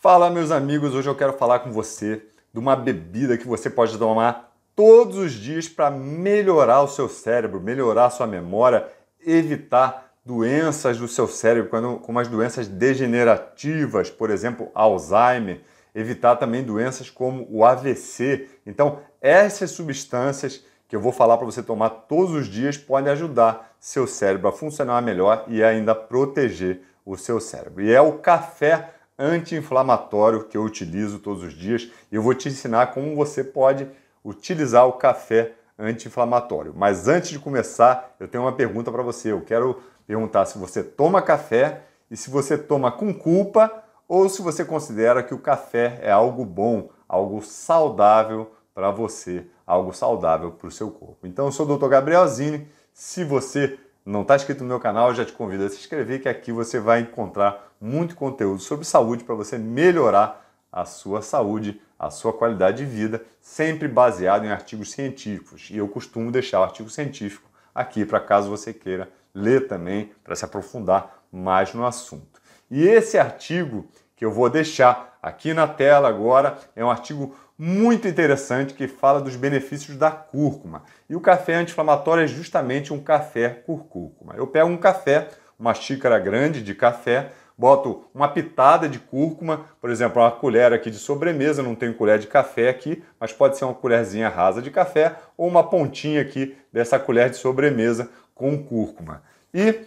Fala, meus amigos, hoje eu quero falar com você de uma bebida que você pode tomar todos os dias para melhorar o seu cérebro, melhorar a sua memória, evitar doenças do seu cérebro, quando, como as doenças degenerativas, por exemplo, Alzheimer, evitar também doenças como o AVC. Então, essas substâncias que eu vou falar para você tomar todos os dias podem ajudar seu cérebro a funcionar melhor e ainda proteger o seu cérebro. E é o café anti-inflamatório que eu utilizo todos os dias. Eu vou te ensinar como você pode utilizar o café anti-inflamatório. Mas antes de começar, eu tenho uma pergunta para você. Eu quero perguntar se você toma café e se você toma com culpa ou se você considera que o café é algo bom, algo saudável para você, algo saudável para o seu corpo. Então, eu sou o Dr. Gabriel Zini. Se você não está inscrito no meu canal, já te convido a se inscrever, que aqui você vai encontrar muito conteúdo sobre saúde para você melhorar a sua saúde, a sua qualidade de vida, sempre baseado em artigos científicos. E eu costumo deixar o artigo científico aqui para caso você queira ler também, para se aprofundar mais no assunto. E esse artigo que eu vou deixar aqui na tela agora é um artigo muito interessante que fala dos benefícios da cúrcuma. E o café anti-inflamatório é justamente um café com cúrcuma. Eu pego um café, uma xícara grande de café, boto uma pitada de cúrcuma, por exemplo, uma colher aqui de sobremesa, não tenho colher de café aqui, mas pode ser uma colherzinha rasa de café ou uma pontinha aqui dessa colher de sobremesa com cúrcuma. E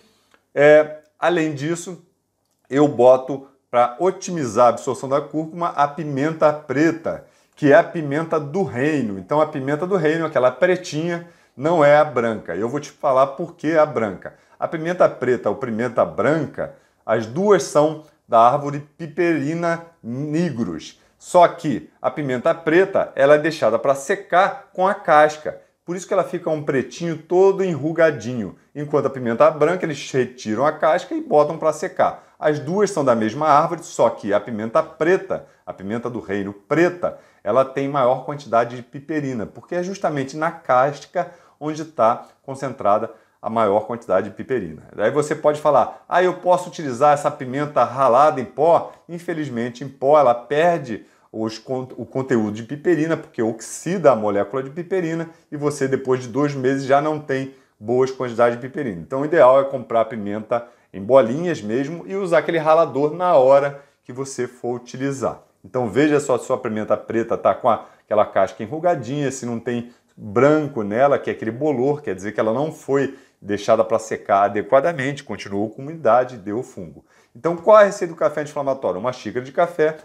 é, além disso, eu boto para otimizar a absorção da cúrcuma a pimenta preta que é a pimenta do reino. Então a pimenta do reino, aquela pretinha, não é a branca. Eu vou te falar por que a branca. A pimenta preta ou pimenta branca, as duas são da árvore piperina nigros. Só que a pimenta preta, ela é deixada para secar com a casca. Por isso que ela fica um pretinho todo enrugadinho, enquanto a pimenta branca eles retiram a casca e botam para secar. As duas são da mesma árvore, só que a pimenta preta, a pimenta do reino preta, ela tem maior quantidade de piperina, porque é justamente na casca onde está concentrada a maior quantidade de piperina. Daí você pode falar, ah, eu posso utilizar essa pimenta ralada em pó? Infelizmente, em pó ela perde os, o conteúdo de piperina, porque oxida a molécula de piperina e você, depois de dois meses, já não tem boas quantidades de piperina. Então, o ideal é comprar pimenta em bolinhas mesmo, e usar aquele ralador na hora que você for utilizar. Então veja só se sua pimenta preta está com aquela casca enrugadinha, se não tem branco nela, que é aquele bolor, quer dizer que ela não foi deixada para secar adequadamente, continuou com umidade e deu fungo. Então qual é a receita do café anti-inflamatório? Uma xícara de café,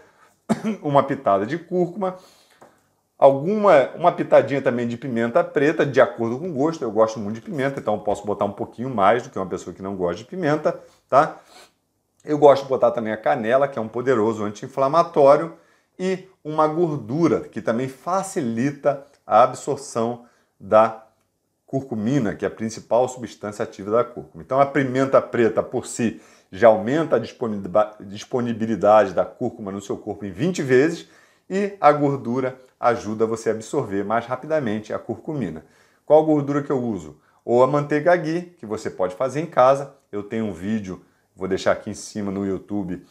uma pitada de cúrcuma, Alguma uma pitadinha também de pimenta preta, de acordo com o gosto. Eu gosto muito de pimenta, então eu posso botar um pouquinho mais do que uma pessoa que não gosta de pimenta, tá? Eu gosto de botar também a canela, que é um poderoso anti-inflamatório, e uma gordura, que também facilita a absorção da curcumina, que é a principal substância ativa da cúrcuma. Então a pimenta preta por si já aumenta a disponibilidade da cúrcuma no seu corpo em 20 vezes e a gordura ajuda você a absorver mais rapidamente a curcumina. Qual gordura que eu uso? Ou a manteiga ghee, que você pode fazer em casa. Eu tenho um vídeo, vou deixar aqui em cima no YouTube,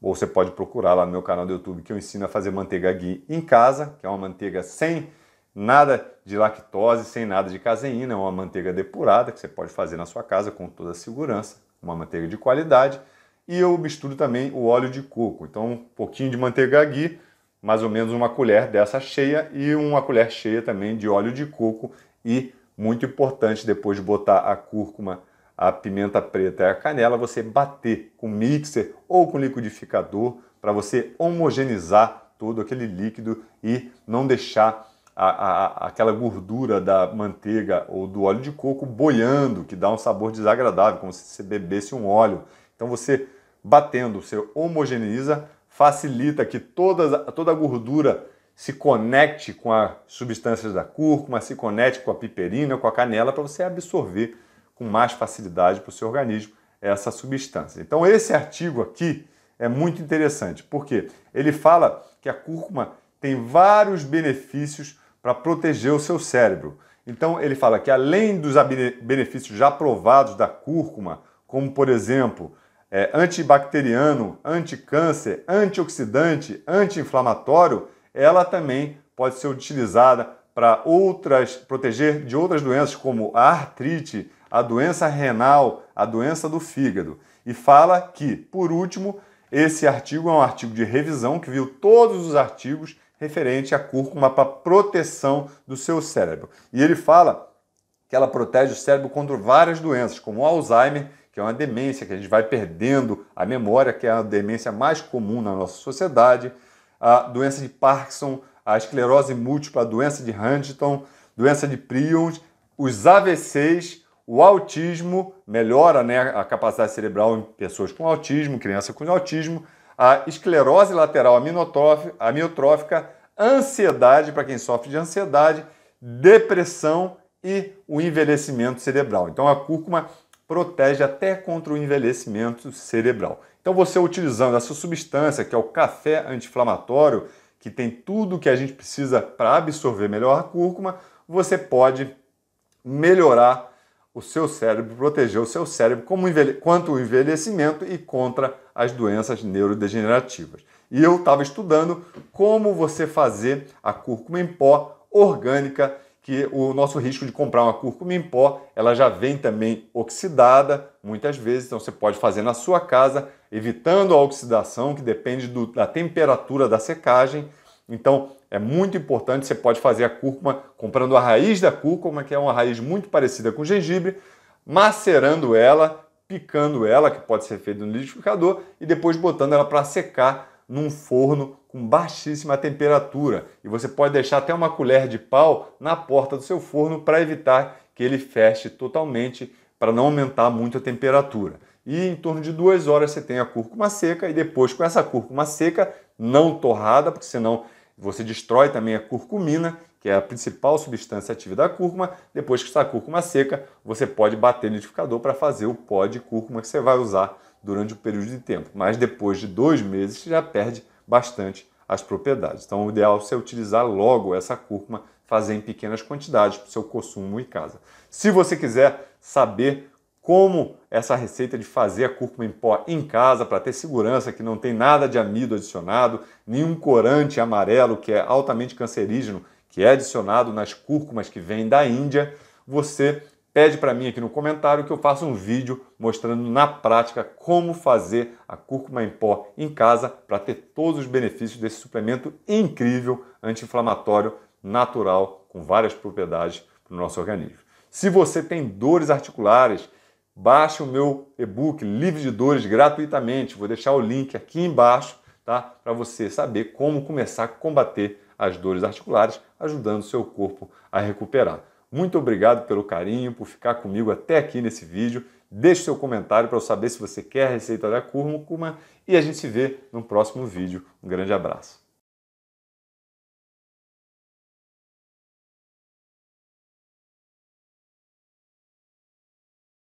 ou você pode procurar lá no meu canal do YouTube, que eu ensino a fazer manteiga ghee em casa, que é uma manteiga sem nada de lactose, sem nada de caseína, é uma manteiga depurada que você pode fazer na sua casa com toda a segurança, uma manteiga de qualidade. E eu misturo também o óleo de coco, então um pouquinho de manteiga ghee, mais ou menos uma colher dessa cheia e uma colher cheia também de óleo de coco e muito importante depois de botar a cúrcuma, a pimenta preta e a canela, você bater com mixer ou com liquidificador para você homogeneizar todo aquele líquido e não deixar a, a, aquela gordura da manteiga ou do óleo de coco boiando, que dá um sabor desagradável, como se você bebesse um óleo. Então você batendo, você homogeneiza facilita que toda, toda a gordura se conecte com as substâncias da cúrcuma, se conecte com a piperina, com a canela, para você absorver com mais facilidade para o seu organismo essa substância. Então, esse artigo aqui é muito interessante, porque ele fala que a cúrcuma tem vários benefícios para proteger o seu cérebro. Então, ele fala que além dos benefícios já provados da cúrcuma, como por exemplo, é, antibacteriano, anticâncer, antioxidante, anti-inflamatório, ela também pode ser utilizada para outras proteger de outras doenças como a artrite, a doença renal, a doença do fígado. E fala que, por último, esse artigo é um artigo de revisão que viu todos os artigos referente à cúrcuma para proteção do seu cérebro. E ele fala que ela protege o cérebro contra várias doenças, como Alzheimer que é uma demência, que a gente vai perdendo a memória, que é a demência mais comum na nossa sociedade, a doença de Parkinson, a esclerose múltipla, a doença de Huntington, doença de Prions, os AVCs, o autismo, melhora né, a capacidade cerebral em pessoas com autismo, crianças com autismo, a esclerose lateral amiotrófica, ansiedade para quem sofre de ansiedade, depressão e o envelhecimento cerebral. Então a cúrcuma protege até contra o envelhecimento cerebral. Então, você utilizando essa substância, que é o café anti-inflamatório, que tem tudo que a gente precisa para absorver melhor a cúrcuma, você pode melhorar o seu cérebro, proteger o seu cérebro quanto o envelhecimento e contra as doenças neurodegenerativas. E eu estava estudando como você fazer a cúrcuma em pó orgânica que o nosso risco de comprar uma cúrcuma em pó, ela já vem também oxidada muitas vezes, então você pode fazer na sua casa, evitando a oxidação, que depende do, da temperatura da secagem. Então, é muito importante, você pode fazer a cúrcuma comprando a raiz da cúrcuma, que é uma raiz muito parecida com gengibre, macerando ela, picando ela, que pode ser feito no liquidificador, e depois botando ela para secar num forno com baixíssima temperatura e você pode deixar até uma colher de pau na porta do seu forno para evitar que ele feche totalmente para não aumentar muito a temperatura. E em torno de duas horas você tem a cúrcuma seca e depois com essa cúrcuma seca não torrada, porque senão você destrói também a curcumina, que é a principal substância ativa da cúrcuma. Depois que está a cúrcuma seca, você pode bater no liquidificador para fazer o pó de cúrcuma que você vai usar durante o período de tempo. Mas depois de dois meses, você já perde bastante as propriedades. Então, o ideal é utilizar logo essa cúrcuma, fazer em pequenas quantidades para o seu consumo em casa. Se você quiser saber como essa receita de fazer a cúrcuma em pó em casa para ter segurança que não tem nada de amido adicionado, nenhum corante amarelo que é altamente cancerígeno que é adicionado nas cúrcumas que vêm da Índia, você pede para mim aqui no comentário que eu faça um vídeo mostrando na prática como fazer a cúrcuma em pó em casa para ter todos os benefícios desse suplemento incrível anti-inflamatório natural com várias propriedades para o nosso organismo. Se você tem dores articulares, baixe o meu e-book Livre de Dores gratuitamente. Vou deixar o link aqui embaixo, tá? Para você saber como começar a combater as dores articulares, ajudando o seu corpo a recuperar. Muito obrigado pelo carinho, por ficar comigo até aqui nesse vídeo. Deixe seu comentário para eu saber se você quer a receita da cúrcuma e a gente se vê no próximo vídeo. Um grande abraço.